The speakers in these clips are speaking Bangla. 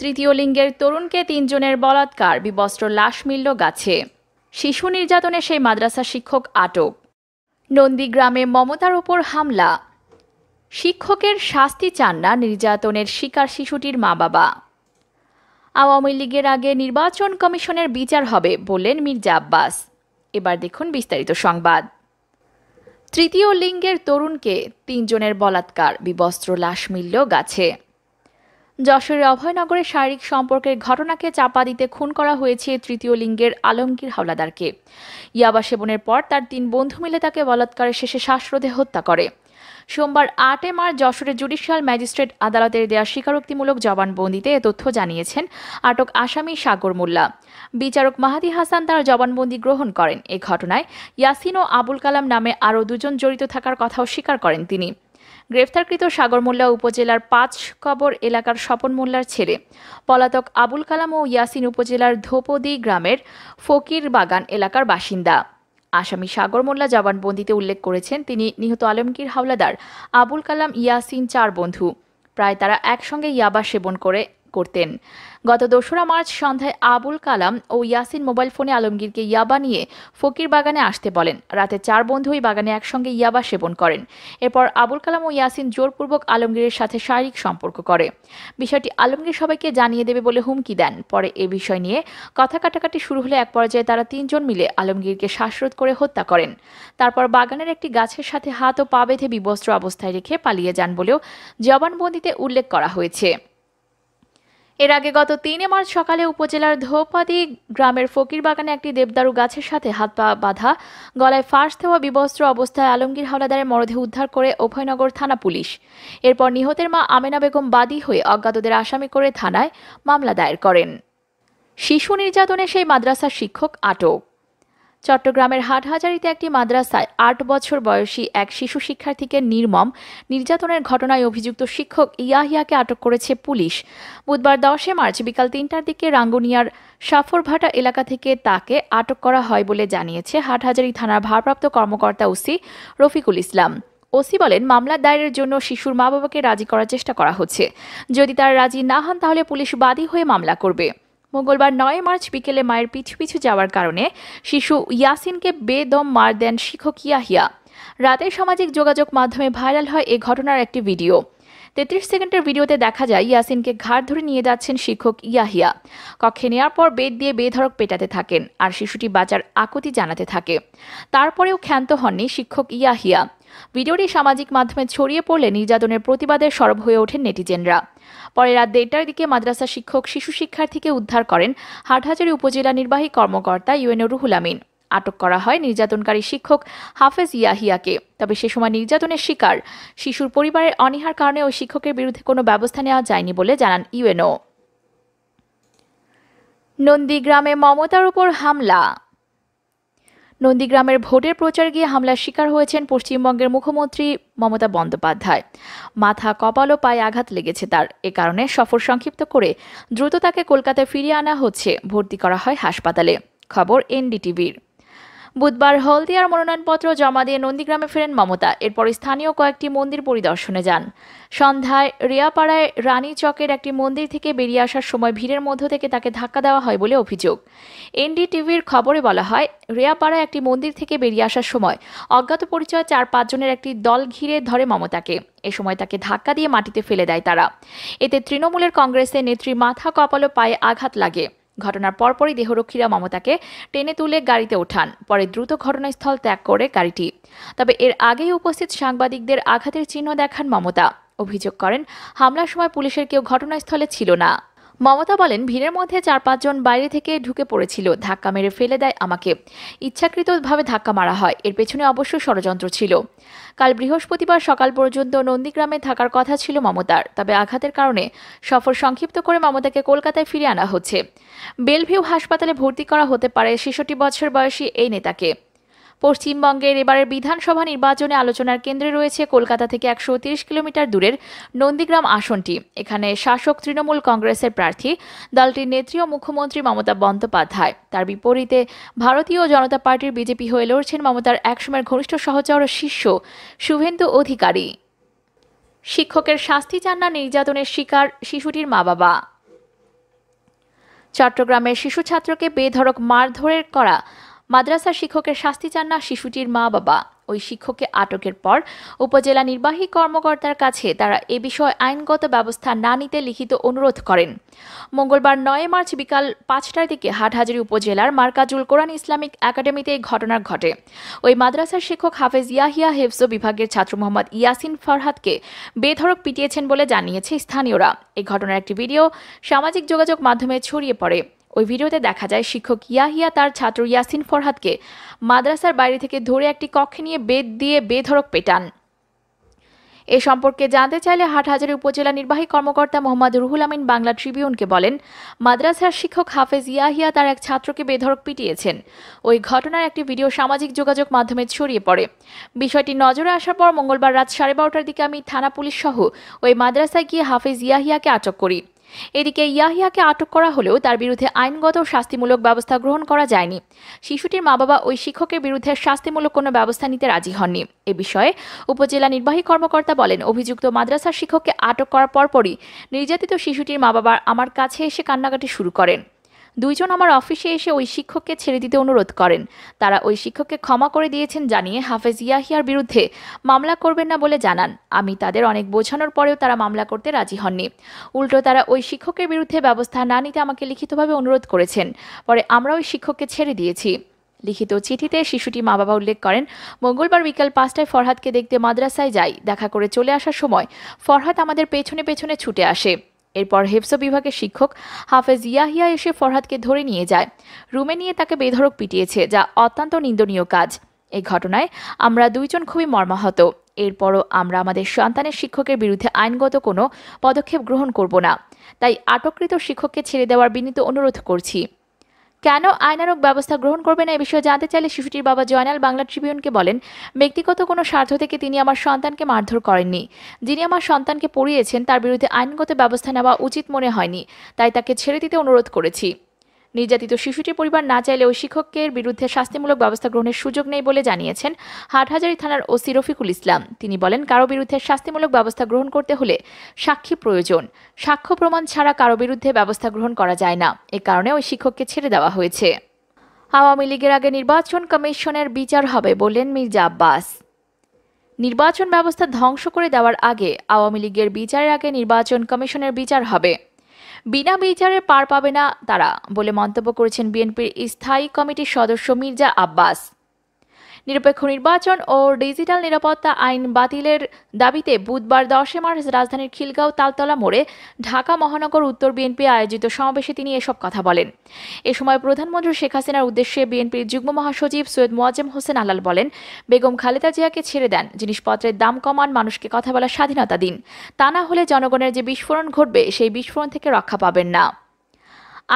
তৃতীয় লিঙ্গের তরুণকে তিনজনের বলাৎকার বিবস্ত্র লাশ মিলল গাছে শিশু নির্যাতনে সেই মাদ্রাসা শিক্ষক আটক নন্দীগ্রামে মমতার ওপর হামলা শিক্ষকের শাস্তি চান না নির্যাতনের শিকার শিশুটির মা বাবা আওয়ামী লীগের আগে নির্বাচন কমিশনের বিচার হবে বললেন মির্জা আব্বাস এবার দেখুন বিস্তারিত সংবাদ তৃতীয় লিঙ্গের তরুণকে তিনজনের বলাৎকার বিবস্ত্র লাশ মিলল গাছে যশোরের অভয়নগরে শারীরিক সম্পর্কের ঘটনাকে চাপা দিতে খুন করা হয়েছে তৃতীয় লিঙ্গের আলমগীর হাওলাদারকে ইয়াবা সেবনের পর তার তিন বন্ধু মিলে তাকে বলাৎকারের শেষে শ্বাসরোধে হত্যা করে সোমবার আটে মার্চ যশোরে জুডিশিয়াল ম্যাজিস্ট্রেট আদালতের দেয়া স্বীকারোক্তিমূলক জবানবন্দিতে এ তথ্য জানিয়েছেন আটক আসামি সাগর মোল্লা বিচারক মাহাদি হাসান তার জবানবন্দি গ্রহণ করেন এ ঘটনায় ইয়াসিন ও আবুল কালাম নামে আরও দুজন জড়িত থাকার কথাও স্বীকার করেন তিনি গ্রেফতারকৃত সাগরমোল্লা উপজেলার পাঁচ কবর এলাকার স্বপন মোল্লার ছেলে পলাতক আবুল কালাম ও ইয়াসিন উপজেলার ধোপদি গ্রামের ফকির বাগান এলাকার বাসিন্দা আসামি সাগর মোল্লা জবানবন্দিতে উল্লেখ করেছেন তিনি নিহত আলমগীর হাওলাদার আবুল কালাম ইয়াসিন চার বন্ধু প্রায় তারা একসঙ্গে ইয়াবা সেবন করে করতেন গত দোসরা মার্চ সন্ধ্যায় আবুল কালাম ও ইয়াসিন মোবাইল ফোনে আলমগীরকে ইয়াবা নিয়ে ফকির বাগানে আসতে বলেন রাতে চার বন্ধু ওই বাগানে একসঙ্গে ইয়াবা সেবন করেন এরপর আবুল কালাম ও ইয়াসিন জোরপূর্বক আলমগীরের সাথে শারীরিক সম্পর্ক করে বিষয়টি আলমগীর সবাইকে জানিয়ে দেবে বলে হুমকি দেন পরে এ বিষয় নিয়ে কথা কাটাকাটি শুরু হলে এক পর্যায়ে তারা তিনজন মিলে আলমগীরকে শ্বাসরোধ করে হত্যা করেন তারপর বাগানের একটি গাছের সাথে হাত ও পা বেঁধে বিবস্ত্র অবস্থায় রেখে পালিয়ে যান বলেও জবানবন্দিতে উল্লেখ করা হয়েছে এর আগে গত তিনে মার্চ সকালে উপজেলার ধোপাদি গ্রামের ফকির বাগানে একটি দেবদারু গাছের সাথে হাত পা বাঁধা গলায় ফাঁস দেওয়া বিবস্ত্র অবস্থায় আলমগীর হাওলাদারের মরদেহ উদ্ধার করে অভয়নগর থানা পুলিশ এরপর নিহতের মা আমেনা বেগম বাদী হয়ে অজ্ঞাতদের আসামি করে থানায় মামলা দায়ের করেন শিশু নির্যাতনে সেই মাদ্রাসার শিক্ষক আটক চট্টগ্রামের হাটহাজারিতে একটি মাদ্রাসায় আট বছর বয়সী এক শিশু শিক্ষার্থীকে নির্মম নির্যাতনের ঘটনায় অভিযুক্ত শিক্ষক ইয়াহিয়াকে আটক করেছে পুলিশ বুধবার দশে মার্চ বিকাল তিনটার দিকে রাঙ্গুনিয়ার সাফরভাটা এলাকা থেকে তাকে আটক করা হয় বলে জানিয়েছে হাটহাজারি থানার ভারপ্রাপ্ত কর্মকর্তা ওসি রফিকুল ইসলাম ওসি বলেন মামলা দায়েরের জন্য শিশুর মা বাবাকে রাজি করার চেষ্টা করা হচ্ছে যদি তারা রাজি না হন তাহলে পুলিশ বাদী হয়ে মামলা করবে মঙ্গলবার নয় মার্চ বিকেলে মায়ের পিছু পিছু যাওয়ার কারণে শিশু ইয়াসিনকে বেদম মার দেন শিক্ষক ইয়াহিয়া রাতে সামাজিক যোগাযোগ মাধ্যমে ভাইরাল হয় এ ঘটনার একটি ভিডিও তেত্রিশ সেকেন্ডের ভিডিওতে দেখা যায় ইয়াসিনকে ঘাড় ধরে নিয়ে যাচ্ছেন শিক্ষক ইয়াহিয়া কক্ষে নেওয়ার পর বেদ দিয়ে বেধরক পেটাতে থাকেন আর শিশুটি বাঁচার আকুতি জানাতে থাকে তারপরেও ক্ষান্ত হননি শিক্ষক ইয়াহিয়া ভিডিওটি সামাজিক মাধ্যমে ছড়িয়ে পড়লে নির্যাতনের প্রতিবাদে সরব হয়ে ওঠেন নেটিজেনরা পরে রাত দেড়টার দিকে মাদ্রাসা শিক্ষক শিশু শিক্ষার্থীকে উদ্ধার করেন হাটহাজারী উপজেলা নির্বাহী কর্মকর্তা ইউএনও রুহুল আমিন আটক করা হয় নির্যাতনকারী শিক্ষক হাফেজ ইয়াহিয়াকে তবে সে সময় নির্যাতনের শিকার শিশুর পরিবারের অনীহার কারণে ওই শিক্ষকের বিরুদ্ধে কোনো ব্যবস্থা নেওয়া যায়নি বলে জানান ইউএনও নন্দীগ্রামে মমতার উপর হামলা নন্দীগ্রামের ভোটের প্রচার গিয়ে হামলার শিকার হয়েছেন পশ্চিমবঙ্গের মুখ্যমন্ত্রী মমতা বন্দ্যোপাধ্যায় মাথা কপাল ও পায়ে আঘাত লেগেছে তার এ কারণে সফর সংক্ষিপ্ত করে দ্রুত তাকে কলকাতায় ফিরিয়ে আনা হচ্ছে ভর্তি করা হয় হাসপাতালে খবর এনডিটিভির বুধবার হলদিয়ার মনোনয়নপত্র জমা দিয়ে নন্দীগ্রামে ফেরেন মমতা এরপর স্থানীয় কয়েকটি মন্দির পরিদর্শনে যান সন্ধ্যায় রিয়াপাড়ায় রানী চকের একটি মন্দির থেকে বেরিয়ে আসার সময় ভিড়ের মধ্য থেকে তাকে ধাক্কা দেওয়া হয় বলে অভিযোগ এনডিটিভির খবরে বলা হয় রিয়াপাড়ায় একটি মন্দির থেকে বেরিয়ে আসার সময় অজ্ঞাত পরিচয় চার পাঁচজনের একটি দল ঘিরে ধরে মমতাকে এ সময় তাকে ধাক্কা দিয়ে মাটিতে ফেলে দেয় তারা এতে তৃণমূলের কংগ্রেসের নেত্রী মাথা কপাল পায়ে আঘাত লাগে ঘটনার পরপরই দেহরক্ষীরা মমতাকে টেনে তুলে গাড়িতে ওঠান পরে দ্রুত ঘটনাস্থল ত্যাগ করে গাড়িটি তবে এর আগেই উপস্থিত সাংবাদিকদের আঘাতের চিহ্ন দেখান মমতা অভিযোগ করেন হামলার সময় পুলিশের কেউ ঘটনাস্থলে ছিল না মমতা বলেন ভিড়ের মধ্যে চার পাঁচজন বাইরে থেকে ঢুকে পড়েছিল ধাক্কা মেরে ফেলে দেয় আমাকে ইচ্ছাকৃতভাবে ধাক্কা মারা হয় এর পেছনে অবশ্য ষড়যন্ত্র ছিল কাল বৃহস্পতিবার সকাল পর্যন্ত নন্দীগ্রামে থাকার কথা ছিল মমতার তবে আঘাতের কারণে সফর সংক্ষিপ্ত করে মমতাকে কলকাতায় ফিরে আনা হচ্ছে বেলভিউ হাসপাতালে ভর্তি করা হতে পারে ছেষট্টি বছর বয়সী এই নেতাকে পশ্চিমবঙ্গের এবারের বিধানসভা নির্বাচনে আলোচনার কেন্দ্রে রয়েছে কলকাতা থেকে একশো কিলোমিটার দূরের নন্দীগ্রাম আসনটি এখানে শাসক তৃণমূল কংগ্রেসের প্রার্থী দলটির নেত্রী ও মুখ্যমন্ত্রী মমতা বন্দ্যোপাধ্যায় তার বিপরীতে ভারতীয় জনতা পার্টির বিজেপি হয়ে লড়ছেন মমতার একসময়ের ঘনিষ্ঠ সহচর ও শিষ্য শুভেন্দু অধিকারী শিক্ষকের শাস্তি চান না নির্যাতনের শিকার শিশুটির মা বাবা চট্টগ্রামের শিশু ছাত্রকে বেধরক মারধরের করা মাদ্রাসা শিক্ষকের শাস্তি চান না শিশুটির মা বাবা ওই শিক্ষককে আটকের পর উপজেলা নির্বাহী কর্মকর্তার কাছে তারা এ বিষয়ে আইনগত ব্যবস্থা না নিতে লিখিত অনুরোধ করেন মঙ্গলবার নয় মার্চ বিকাল পাঁচটার দিকে হাটহাজারী উপজেলার মার্কাজুল কোরআন ইসলামিক একাডেমিতে এই ঘটনা ঘটে ওই মাদ্রাসার শিক্ষক হাফেজ ইয়াহিয়া হেফজ বিভাগের ছাত্র মোহাম্মদ ইয়াসিন ফরহাদকে বেধড়ক পিটিয়েছেন বলে জানিয়েছে স্থানীয়রা এই ঘটনার একটি ভিডিও সামাজিক যোগাযোগ মাধ্যমে ছড়িয়ে পড়ে ওই ভিডিওতে দেখা যায় শিক্ষক ইয়াহিয়া তার ছাত্র ইয়াসিন ফরহাদকে মাদ্রাসার বাইরে থেকে ধরে একটি কক্ষে নিয়ে বেদ দিয়ে বেধরক পেটান এ সম্পর্কে জানতে চাইলে হাটহাজারী উপজেলা নির্বাহী কর্মকর্তা মোহাম্মদ রুহুল আমিন বাংলা ট্রিবিউনকে বলেন মাদ্রাসার শিক্ষক হাফেজ ইয়াহিয়া তার এক ছাত্রকে বেধরক পিটিয়েছেন ওই ঘটনার একটি ভিডিও সামাজিক যোগাযোগ মাধ্যমে ছড়িয়ে পড়ে বিষয়টি নজরে আসার পর মঙ্গলবার রাত সাড়ে বারোটার দিকে আমি থানা পুলিশ সহ ওই মাদ্রাসায় গিয়ে হাফেজ ইয়াহিয়াকে আটক করি এদিকে ইয়াহিয়াকে আটক করা হলেও তার বিরুদ্ধে আইনগত শাস্তিমূলক ব্যবস্থা গ্রহণ করা যায়নি শিশুটির মা বাবা ওই শিক্ষকের বিরুদ্ধে শাস্তিমূলক কোনো ব্যবস্থা নিতে রাজি হননি এ বিষয়ে উপজেলা নির্বাহী কর্মকর্তা বলেন অভিযুক্ত মাদ্রাসার শিক্ষককে আটক করার পরপরই নির্যাতিত শিশুটির মা বাবা আমার কাছে এসে কান্নাকাটি শুরু করেন দুইজন আমার অফিসে এসে ওই শিক্ষককে ছেড়ে দিতে অনুরোধ করেন তারা ওই শিক্ষককে ক্ষমা করে দিয়েছেন জানিয়ে হাফেজ ইয়াহিয়ার বিরুদ্ধে মামলা করবেন না বলে জানান আমি তাদের অনেক বোঝানোর পরেও তারা মামলা করতে রাজি হননি উল্টো তারা ওই শিক্ষকের বিরুদ্ধে ব্যবস্থা না নিতে আমাকে লিখিতভাবে অনুরোধ করেছেন পরে আমরা ওই শিক্ষককে ছেড়ে দিয়েছি লিখিত চিঠিতে শিশুটি মা বাবা উল্লেখ করেন মঙ্গলবার বিকাল পাঁচটায় ফরহাদকে দেখতে মাদ্রাসায় যাই দেখা করে চলে আসার সময় ফরহাদ আমাদের পেছনে পেছনে ছুটে আসে এরপর হেফসা বিভাগের শিক্ষক হাফেজ ইয়াহিয়া এসে ফরহাদকে ধরে নিয়ে যায় রুমে নিয়ে তাকে বেধরক পিটিয়েছে যা অত্যন্ত নিন্দনীয় কাজ এই ঘটনায় আমরা দুইজন খুবই মর্মাহত এরপরও আমরা আমাদের সন্তানের শিক্ষকের বিরুদ্ধে আইনগত কোনো পদক্ষেপ গ্রহণ করব না তাই আটককৃত শিক্ষককে ছেড়ে দেওয়ার বিনীত অনুরোধ করছি কেন আইনানুক ব্যবস্থা গ্রহণ করবে না এ বিষয়ে জানতে চাইলে শিশুটির বাবা জয়নাল বাংলা ট্রিবিউনকে বলেন ব্যক্তিগত কোনো স্বার্থ থেকে তিনি আমার সন্তানকে মারধর করেননি যিনি আমার সন্তানকে পড়িয়েছেন তার বিরুদ্ধে আইনগত ব্যবস্থা নেওয়া উচিত মনে হয়নি তাই তাকে ছেড়ে দিতে অনুরোধ করেছি নির্যাতিত শিশুটির পরিবার না চাইলে ওই শিক্ষকের বিরুদ্ধে শাস্তিমূলক ব্যবস্থা গ্রহণের সুযোগ নেই বলে জানিয়েছেন হাটহাজারি থানার ওসি রফিকুল ইসলাম তিনি বলেন কারো বিরুদ্ধে শাস্তিমূলক ব্যবস্থা গ্রহণ করতে হলে সাক্ষী প্রয়োজন সাক্ষ্য প্রমাণ ছাড়া কারো বিরুদ্ধে ব্যবস্থা গ্রহণ করা যায় না এ কারণে ওই শিক্ষককে ছেড়ে দেওয়া হয়েছে আওয়ামী লীগের আগে নির্বাচন কমিশনের বিচার হবে বললেন মির্জা আব্বাস নির্বাচন ব্যবস্থা ধ্বংস করে দেওয়ার আগে আওয়ামী লীগের বিচারের আগে নির্বাচন কমিশনের বিচার হবে বিনা বিচারে পার পাবে না তারা বলে মন্তব্য করেছেন বিএনপির স্থায়ী কমিটির সদস্য মির্জা আব্বাস নিরপেক্ষ নির্বাচন ও ডিজিটাল নিরাপত্তা আইন বাতিলের দাবিতে বুধবার দশে মার্চ রাজধানীর খিলগাঁও তালতলা মোড়ে ঢাকা মহানগর উত্তর বিএনপি আয়োজিত সমাবেশে তিনি এসব কথা বলেন এ সময় প্রধানমন্ত্রী শেখ হাসিনার উদ্দেশ্যে বিএনপির যুগ্ম মহাসচিব সৈয়দ মোয়াজ্জেম হোসেন আলাল বলেন বেগম খালেদা জিয়াকে ছেড়ে দেন জিনিসপত্রের দাম কমান মানুষকে কথা বলার স্বাধীনতা দিন তা না হলে জনগণের যে বিস্ফোরণ ঘটবে সেই বিস্ফোরণ থেকে রক্ষা পাবেন না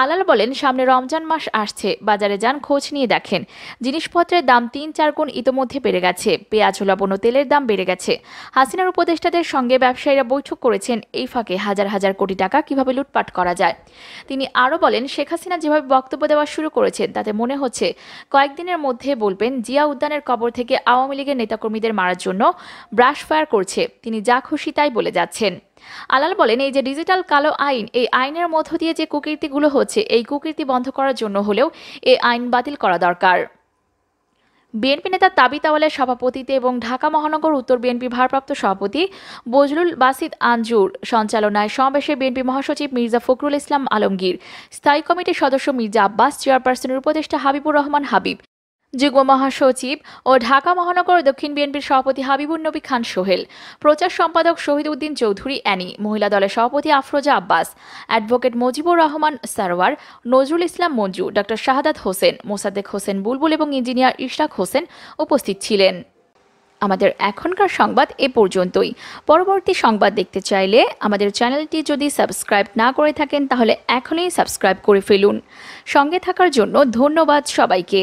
আলাল বলেন সামনে রমজান মাস আসছে বাজারে যান খোঁজ নিয়ে দেখেন জিনিসপত্রের দাম তিন চার গুণ ইতোমধ্যে বেড়ে গেছে পেঁয়াজ লবণ ও তেলের দাম বেড়ে গেছে হাসিনার উপদেষ্টাদের সঙ্গে ব্যবসায়ীরা বৈঠক করেছেন এই ফাঁকে হাজার হাজার কোটি টাকা কিভাবে লুটপাট করা যায় তিনি আরও বলেন শেখ হাসিনা যেভাবে বক্তব্য দেওয়া শুরু করেছেন তাতে মনে হচ্ছে কয়েকদিনের মধ্যে বলবেন জিয়া উদ্যানের কবর থেকে আওয়ামী লীগের নেতাকর্মীদের মারার জন্য ব্রাশ ফায়ার করছে তিনি যা খুশি তাই বলে যাচ্ছেন আলাল বলেন এই যে ডিজিটাল কালো আইন এই আইনের মধ্য দিয়ে যে কুকীর্তিগুলো হচ্ছে এই কুকীর্তি বন্ধ করার জন্য হলেও এই আইন বাতিল করা দরকার বিএনপি নেতা তাবি তাওয়ালের সভাপতিতে এবং ঢাকা মহানগর উত্তর বিএনপি ভারপ্রাপ্ত সভাপতি বজলুল বাসিদ আঞ্জুর সঞ্চালনায় সমাবেশে বিএনপি মহাসচিব মির্জা ফখরুল ইসলাম আলমগীর স্থায়ী কমিটির সদস্য মির্জা আব্বাস চেয়ারপারসনের উপদেষ্টা হাবিবুর রহমান হাবিব যুগ্ম মহাসচিব ও ঢাকা মহানগর দক্ষিণ বিএনপির সভাপতি হাবিবুর নবী খান সোহেল প্রচার সম্পাদক শহীদ উদ্দিন চৌধুরী অ্যানি মহিলা দলের সভাপতি আফরোজা আব্বাস অ্যাডভোকেট মজিবুর রহমান সারওয়ার নজরুল ইসলাম মঞ্জু ডক্টর শাহাদাত হোসেন মোসাদ্দেক হোসেন বুলবুল এবং ইঞ্জিনিয়ার ইশরাক হোসেন উপস্থিত ছিলেন আমাদের এখনকার সংবাদ এ পর্যন্তই পরবর্তী সংবাদ দেখতে চাইলে আমাদের চ্যানেলটি যদি সাবস্ক্রাইব না করে থাকেন তাহলে এখনই সাবস্ক্রাইব করে ফেলুন সঙ্গে থাকার জন্য ধন্যবাদ সবাইকে